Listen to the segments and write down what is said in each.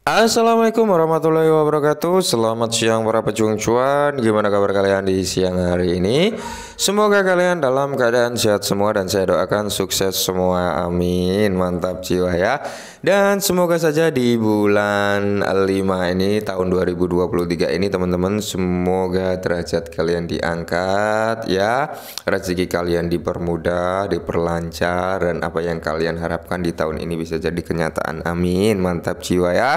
Assalamualaikum warahmatullahi wabarakatuh Selamat siang para pejuang cuan Gimana kabar kalian di siang hari ini Semoga kalian dalam keadaan sehat semua Dan saya doakan sukses semua Amin Mantap jiwa ya Dan semoga saja di bulan 5 ini Tahun 2023 ini teman-teman Semoga derajat kalian diangkat ya Rezeki kalian dipermudah Diperlancar Dan apa yang kalian harapkan di tahun ini Bisa jadi kenyataan Amin Mantap jiwa ya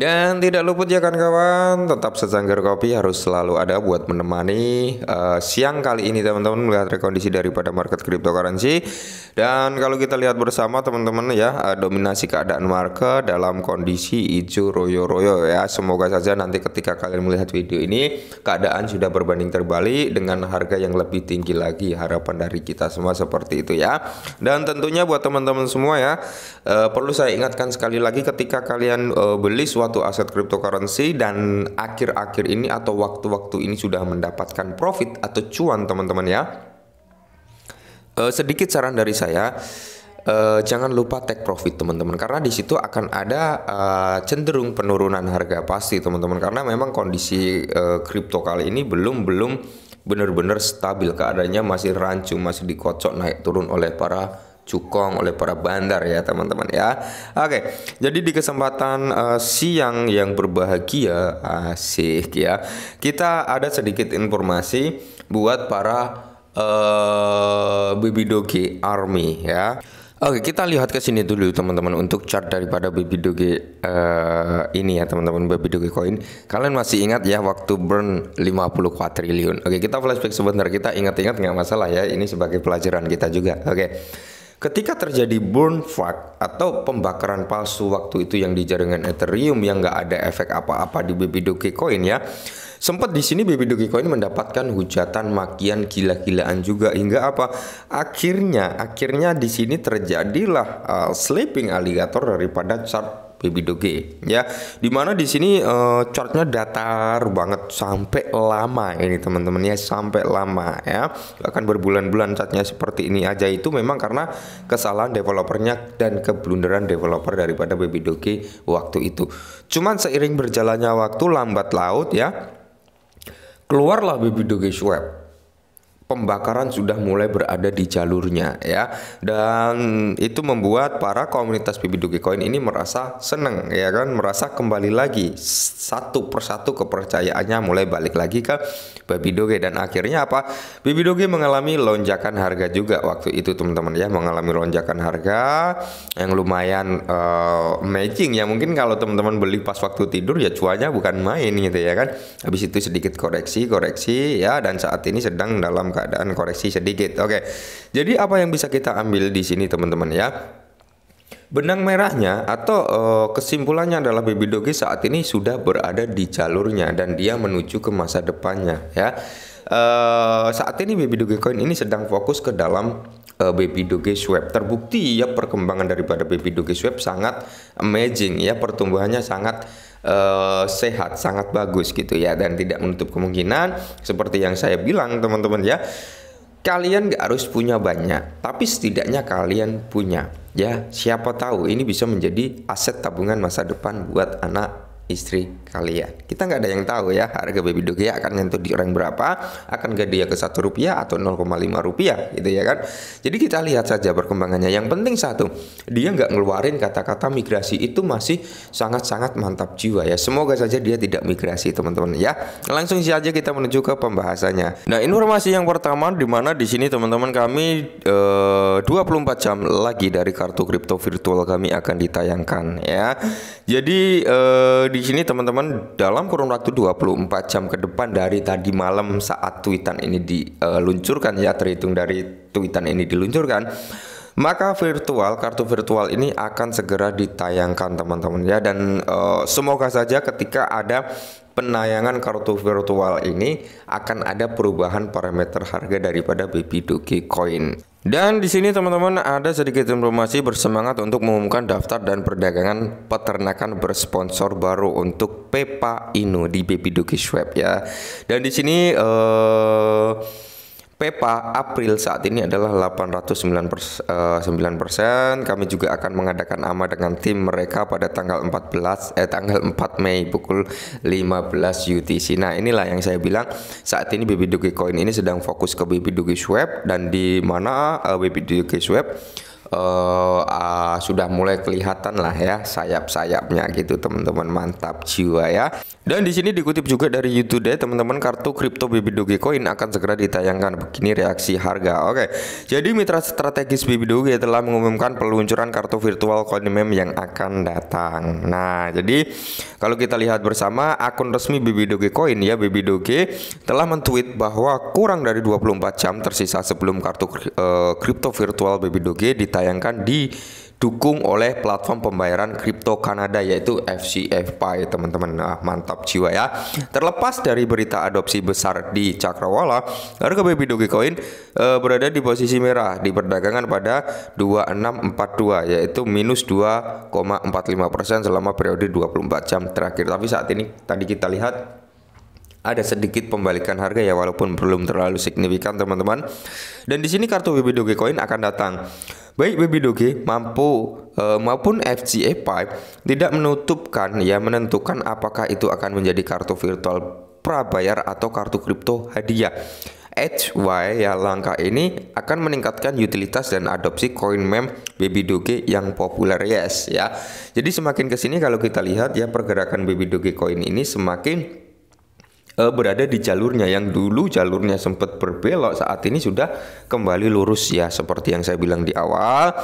Dan tidak luput ya kan kawan, tetap secangkir kopi harus selalu ada buat menemani uh, siang kali ini teman-teman melihat rekondisi daripada market cryptocurrency. Dan kalau kita lihat bersama teman-teman ya, uh, dominasi keadaan market dalam kondisi hijau royo-royo ya. Semoga saja nanti ketika kalian melihat video ini keadaan sudah berbanding terbalik dengan harga yang lebih tinggi lagi harapan dari kita semua seperti itu ya. Dan tentunya buat teman-teman semua ya, uh, perlu saya ingatkan sekali lagi ketika kalian uh, beli suatu suatu aset cryptocurrency dan akhir-akhir ini atau waktu-waktu ini sudah mendapatkan profit atau cuan teman-teman ya. e, sedikit saran dari saya, e, jangan lupa take profit teman-teman karena di situ akan ada e, cenderung penurunan harga pasti teman-teman karena memang kondisi e, kripto kali ini belum belum benar-benar stabil keadaannya masih rancu masih dikocok naik turun oleh para cukong oleh para bandar ya teman-teman ya. Oke, jadi di kesempatan uh, siang yang berbahagia asik ya. Kita ada sedikit informasi buat para uh, eh, doggy Army ya. Oke, kita lihat ke sini dulu teman-teman untuk chart daripada doggy uh, eh, ini ya teman-teman baby doggy coin. Kalian masih ingat ya waktu burn 50 triliun Oke, kita flashback sebentar. Kita ingat-ingat nggak masalah ya. Ini sebagai pelajaran kita juga. Oke. Ketika terjadi burn fuck atau pembakaran palsu waktu itu yang di jaringan Ethereum yang nggak ada efek apa-apa di BB Dogecoin ya, sempat di sini BB Dogecoin mendapatkan hujatan makian gila-gilaan juga hingga apa akhirnya akhirnya di sini terjadilah uh, sleeping alligator daripada chart Baby Doge, ya. Dimana di sini uh, chartnya datar banget sampai lama ini teman-teman ya sampai lama ya. akan berbulan-bulan chartnya seperti ini aja itu memang karena kesalahan developernya dan keblunderan developer daripada Baby Doge waktu itu. Cuman seiring berjalannya waktu lambat laut ya keluarlah Doge Swap pembakaran sudah mulai berada di jalurnya ya dan itu membuat para komunitas baby Dogecoin ini merasa seneng ya kan merasa kembali lagi satu persatu kepercayaannya mulai balik lagi ke baby dan akhirnya apa baby mengalami lonjakan harga juga waktu itu teman-teman ya mengalami lonjakan harga yang lumayan uh, eh, matching ya mungkin kalau teman-teman beli pas waktu tidur ya cuanya bukan main gitu ya kan habis itu sedikit koreksi koreksi ya dan saat ini sedang dalam keadaan koreksi sedikit. Oke. Jadi apa yang bisa kita ambil di sini teman-teman ya? Benang merahnya atau e, kesimpulannya adalah baby doge saat ini sudah berada di jalurnya dan dia menuju ke masa depannya ya. E, saat ini baby doge coin ini sedang fokus ke dalam eh, baby doge swap. Terbukti ya perkembangan daripada baby doge swap sangat amazing ya pertumbuhannya sangat uh, sehat, sangat bagus gitu ya dan tidak menutup kemungkinan seperti yang saya bilang teman-teman ya. Kalian gak harus punya banyak, tapi setidaknya kalian punya. Ya, siapa tahu ini bisa menjadi aset tabungan masa depan buat anak istri kalian. Ya. Kita nggak ada yang tahu ya harga baby doge ya akan nyentuh di orang berapa, akan gak dia ke satu rupiah atau 0,5 rupiah gitu ya kan. Jadi kita lihat saja perkembangannya. Yang penting satu, dia nggak ngeluarin kata-kata migrasi itu masih sangat-sangat mantap jiwa ya. Semoga saja dia tidak migrasi teman-teman ya. Langsung saja kita menuju ke pembahasannya. Nah informasi yang pertama di mana di sini teman-teman kami eh, 24 jam lagi dari kartu kripto virtual kami akan ditayangkan ya. Jadi eh, di di sini teman-teman dalam kurun waktu 24 jam ke depan dari tadi malam saat tweetan ini diluncurkan ya terhitung dari tweetan ini diluncurkan maka virtual kartu virtual ini akan segera ditayangkan teman-teman ya dan uh, semoga saja ketika ada penayangan kartu virtual ini akan ada perubahan parameter harga daripada baby doge coin dan di sini teman-teman ada sedikit informasi bersemangat untuk mengumumkan daftar dan perdagangan peternakan bersponsor baru untuk Pepa Inu di Baby Duki Swab ya. Dan di sini eh PEPA April saat ini adalah 809 persen, Kami juga akan mengadakan AMA dengan tim mereka pada tanggal 14 eh tanggal 4 Mei pukul 15 UTC. Nah, inilah yang saya bilang saat ini BB Coin ini sedang fokus ke BB Doge Swap dan di mana uh, BB Swap uh, uh, sudah mulai kelihatan lah ya sayap-sayapnya gitu teman-teman mantap jiwa ya dan di sini dikutip juga dari YouTube deh ya, teman-teman kartu kripto BB Dogecoin akan segera ditayangkan begini reaksi harga oke jadi mitra strategis BB Doge telah mengumumkan peluncuran kartu virtual coin meme yang akan datang nah jadi kalau kita lihat bersama akun resmi BB Dogecoin ya BB Doge telah mentweet bahwa kurang dari 24 jam tersisa sebelum kartu eh, kripto virtual BB Doge ditayangkan disayangkan didukung oleh platform pembayaran kripto Kanada yaitu Pay teman-teman nah, mantap jiwa ya terlepas dari berita adopsi besar di Cakrawala harga baby Dogecoin e, eh, berada di posisi merah di perdagangan pada 2642 yaitu minus 2,45% selama periode 24 jam terakhir tapi saat ini tadi kita lihat ada sedikit pembalikan harga ya walaupun belum terlalu signifikan teman-teman. Dan di sini kartu BB Dogecoin akan datang Baik Baby Doge, mampu e, maupun FCA5 tidak menutupkan ya menentukan apakah itu akan menjadi kartu virtual prabayar atau kartu kripto hadiah. HY ya langkah ini akan meningkatkan utilitas dan adopsi koin mem Baby Doge yang populer yes ya. Jadi semakin kesini kalau kita lihat ya pergerakan Baby Doge koin ini semakin uh, berada di jalurnya yang dulu jalurnya sempat berbelok saat ini sudah kembali lurus ya seperti yang saya bilang di awal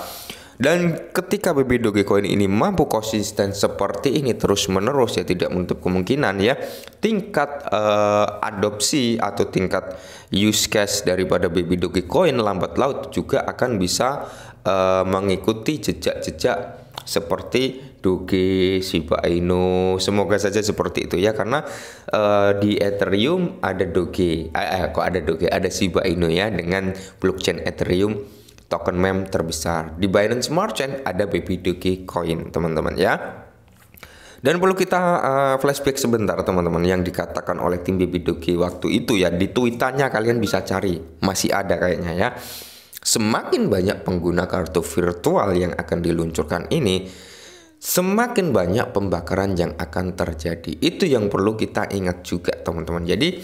dan ketika BB Dogecoin ini mampu konsisten seperti ini terus menerus ya tidak menutup kemungkinan ya tingkat uh, adopsi atau tingkat use case daripada BB Dogecoin lambat laut juga akan bisa uh, mengikuti jejak-jejak seperti Doge, Shiba Inu, semoga saja seperti itu ya karena uh, di Ethereum ada Doge, eh, eh, kok ada Doge, ada Shiba Inu ya dengan blockchain Ethereum token mem terbesar. Di Binance Smart Chain ada Baby Doge Coin teman-teman ya. Dan perlu kita uh, flashback sebentar teman-teman yang dikatakan oleh tim Baby Doge waktu itu ya di tweetannya kalian bisa cari masih ada kayaknya ya. Semakin banyak pengguna kartu virtual yang akan diluncurkan ini, semakin banyak pembakaran yang akan terjadi. Itu yang perlu kita ingat juga, teman-teman. Jadi,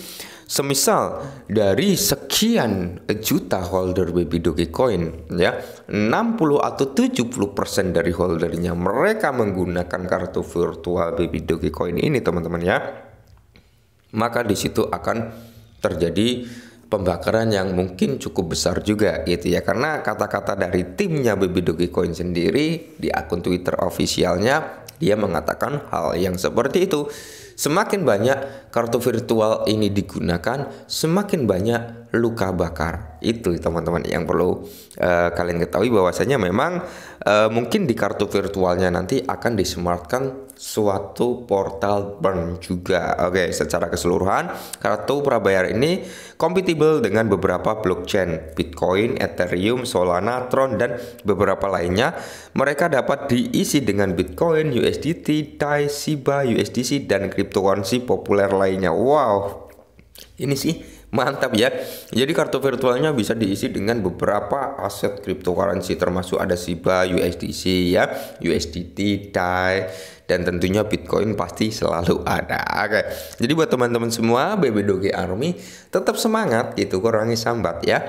semisal dari sekian juta holder baby Dogecoin, ya, 60 atau 70% dari holdernya mereka menggunakan kartu virtual baby Dogecoin ini, teman-teman ya. Maka di situ akan terjadi pembakaran yang mungkin cukup besar juga gitu ya karena kata-kata dari timnya Baby Doge Coin sendiri di akun Twitter ofisialnya dia mengatakan hal yang seperti itu semakin banyak kartu virtual ini digunakan semakin banyak luka bakar itu teman-teman yang perlu uh, kalian ketahui bahwasanya memang uh, mungkin di kartu virtualnya nanti akan disematkan suatu portal burn juga. Oke, okay, secara keseluruhan kartu prabayar ini kompatibel dengan beberapa blockchain Bitcoin, Ethereum, Solana, Tron dan beberapa lainnya. Mereka dapat diisi dengan Bitcoin, USDT, DAI, Shiba, USDC dan cryptocurrency populer lainnya. Wow. Ini sih Mantap ya. Jadi kartu virtualnya bisa diisi dengan beberapa aset cryptocurrency termasuk ada Shiba, USDC ya, USDT, DAI dan tentunya Bitcoin pasti selalu ada. Oke. Jadi buat teman-teman semua BB Doge Army tetap semangat gitu, kurangi sambat ya.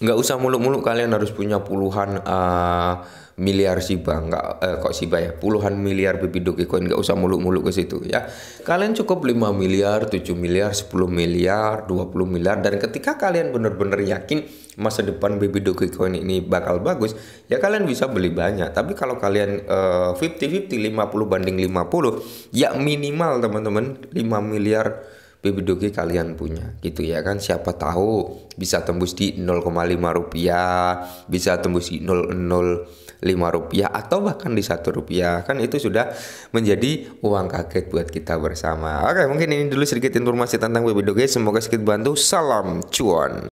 Nggak usah muluk-muluk kalian harus punya puluhan uh, miliar Shiba enggak eh, kok sih ya puluhan miliar bibit dogecoin enggak usah muluk-muluk ke situ ya kalian cukup 5 miliar 7 miliar 10 miliar 20 miliar dan ketika kalian benar-benar yakin masa depan bibit dogecoin ini bakal bagus ya kalian bisa beli banyak tapi kalau kalian eh, 50-50 50 banding 50 ya minimal teman-teman 5 miliar BBDG kalian punya gitu ya kan siapa tahu bisa tembus di 0,5 rupiah bisa tembus di 0,05 rupiah atau bahkan di satu rupiah kan itu sudah menjadi uang kaget buat kita bersama oke mungkin ini dulu sedikit informasi tentang BBDG semoga sedikit bantu salam cuan